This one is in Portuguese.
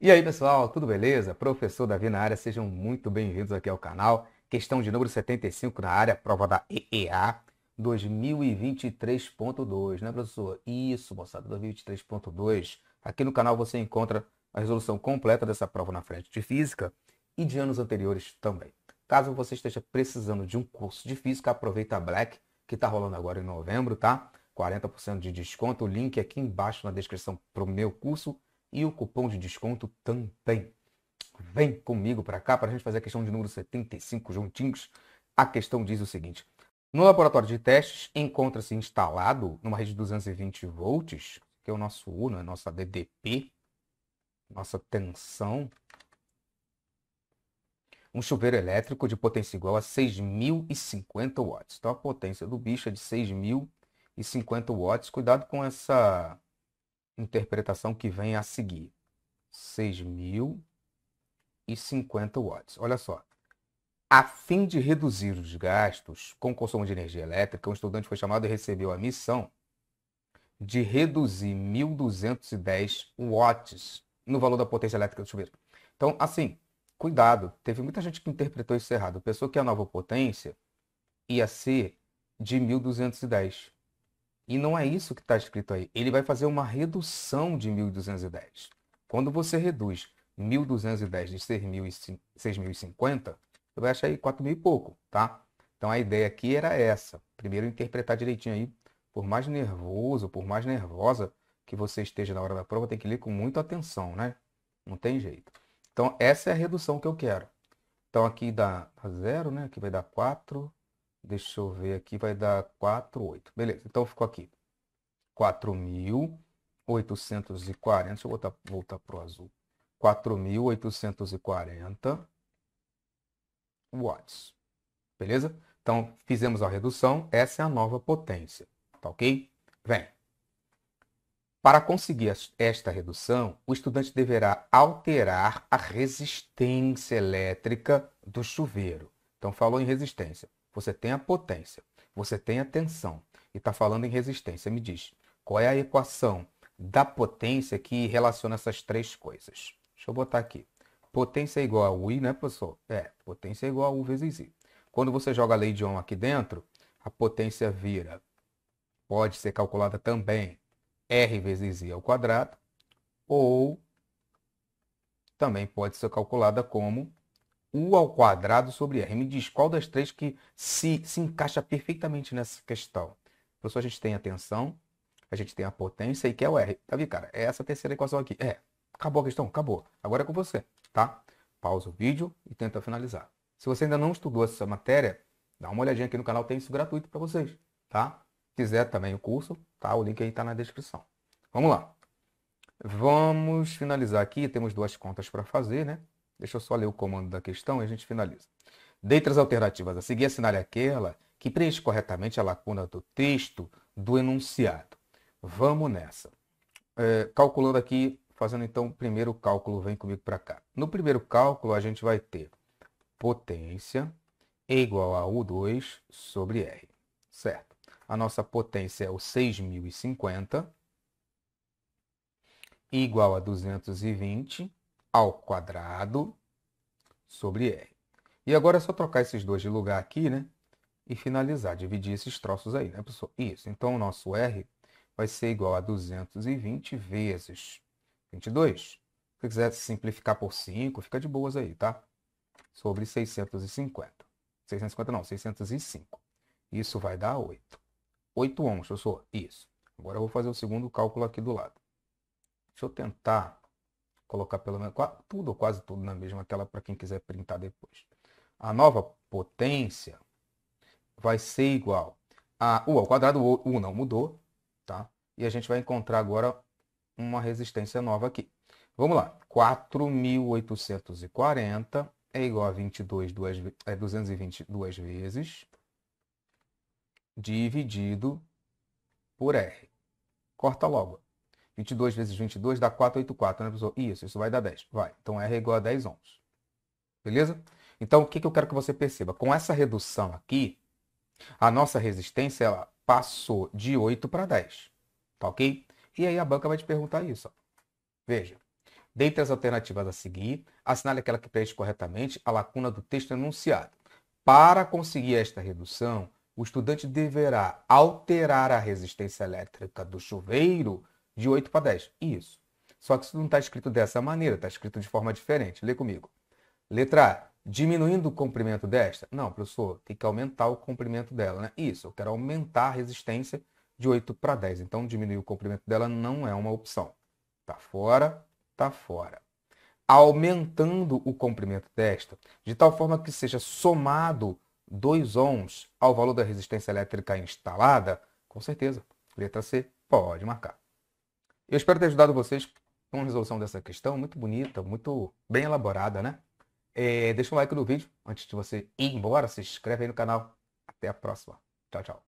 E aí pessoal, tudo beleza? Professor Davi na área, sejam muito bem-vindos aqui ao canal. Questão de número 75 na área, prova da EEA 2023.2, né professor? Isso, moçada, 2023.2. Aqui no canal você encontra a resolução completa dessa prova na frente de Física e de anos anteriores também. Caso você esteja precisando de um curso de Física, aproveita a Black, que está rolando agora em novembro, tá? 40% de desconto, o link aqui embaixo na descrição para o meu curso e o cupom de desconto também. Vem comigo para cá para a gente fazer a questão de número 75 juntinhos. A questão diz o seguinte: no laboratório de testes encontra-se instalado numa rede de 220 volts, que é o nosso U a né? nossa DDP, nossa tensão, um chuveiro elétrico de potência igual a 6.050 watts. Então a potência do bicho é de 6.050 watts. Cuidado com essa interpretação que vem a seguir. 6.050 watts. Olha só. A fim de reduzir os gastos com consumo de energia elétrica, um estudante foi chamado e recebeu a missão de reduzir 1.210 watts no valor da potência elétrica do chuveiro. Então, assim, cuidado. Teve muita gente que interpretou isso errado. Pensou que é a nova potência ia ser de 1.210. E não é isso que está escrito aí. Ele vai fazer uma redução de 1.210. Quando você reduz 1.210 de 6.050, você vai achar aí 4.000 e pouco, tá? Então a ideia aqui era essa. Primeiro interpretar direitinho aí. Por mais nervoso, por mais nervosa que você esteja na hora da prova, tem que ler com muita atenção, né? Não tem jeito. Então essa é a redução que eu quero. Então aqui dá 0, né? Aqui vai dar 4. Deixa eu ver aqui, vai dar 4,8. Beleza, então ficou aqui. 4.840. Deixa eu voltar, voltar para o azul. 4.840 watts. Beleza? Então, fizemos a redução. Essa é a nova potência. Tá ok? Vem. Para conseguir esta redução, o estudante deverá alterar a resistência elétrica do chuveiro. Então, falou em resistência. Você tem a potência, você tem a tensão e está falando em resistência. Me diz, qual é a equação da potência que relaciona essas três coisas? Deixa eu botar aqui. Potência é igual a U, né, pessoal? É, potência é igual a U vezes I. Quando você joga a lei de Ohm aqui dentro, a potência vira, pode ser calculada também, R vezes I ao quadrado, ou também pode ser calculada como U ao quadrado sobre R. Me diz qual das três que se, se encaixa perfeitamente nessa questão. Professor, a gente tem a tensão, a gente tem a potência e quer o R. Tá vendo, cara? É essa terceira equação aqui. É, acabou a questão, acabou. Agora é com você, tá? Pausa o vídeo e tenta finalizar. Se você ainda não estudou essa matéria, dá uma olhadinha aqui no canal, tem isso gratuito para vocês, tá? Quiser também o curso, tá? O link aí está na descrição. Vamos lá. Vamos finalizar aqui, temos duas contas para fazer, né? Deixa eu só ler o comando da questão e a gente finaliza. Dentre as alternativas a seguir, assinale aquela que preenche corretamente a lacuna do texto do enunciado. Vamos nessa. É, calculando aqui, fazendo então o primeiro cálculo, vem comigo para cá. No primeiro cálculo, a gente vai ter potência igual a U2 sobre R, certo? A nossa potência é o 6.050 igual a 220 ao quadrado sobre R. E agora é só trocar esses dois de lugar aqui, né? E finalizar, dividir esses troços aí, né, pessoal? Isso. Então, o nosso R vai ser igual a 220 vezes 22. Se quiser simplificar por 5, fica de boas aí, tá? Sobre 650. 650 não, 605. Isso vai dar 8. 8 ohms, pessoal Isso. Agora eu vou fazer o segundo cálculo aqui do lado. Deixa eu tentar colocar pelo menos tudo ou quase tudo na mesma tela para quem quiser printar depois. A nova potência vai ser igual a U uh, ao quadrado, U não mudou, tá? E a gente vai encontrar agora uma resistência nova aqui. Vamos lá, 4.840 é igual a 22 duas, é 222 vezes dividido por R. Corta logo. 22 vezes 22 dá 484, né, professor? Isso, isso vai dar 10. Vai. Então, R é igual a 10 ohms, Beleza? Então, o que, que eu quero que você perceba? Com essa redução aqui, a nossa resistência ela passou de 8 para 10. Tá ok? E aí a banca vai te perguntar isso. Ó. Veja. Dentre as alternativas a seguir, assinale aquela que preenche corretamente a lacuna do texto enunciado. Para conseguir esta redução, o estudante deverá alterar a resistência elétrica do chuveiro de 8 para 10. Isso. Só que isso não está escrito dessa maneira, está escrito de forma diferente. Lê comigo. Letra A. Diminuindo o comprimento desta? Não, professor, tem que aumentar o comprimento dela, né? Isso, eu quero aumentar a resistência de 8 para 10. Então, diminuir o comprimento dela não é uma opção. Tá fora, tá fora. Aumentando o comprimento desta, de tal forma que seja somado 2 ohms ao valor da resistência elétrica instalada, com certeza, letra C pode marcar. Eu espero ter ajudado vocês com a resolução dessa questão, muito bonita, muito bem elaborada, né? É, deixa um like no vídeo antes de você ir embora, se inscreve aí no canal. Até a próxima. Tchau, tchau.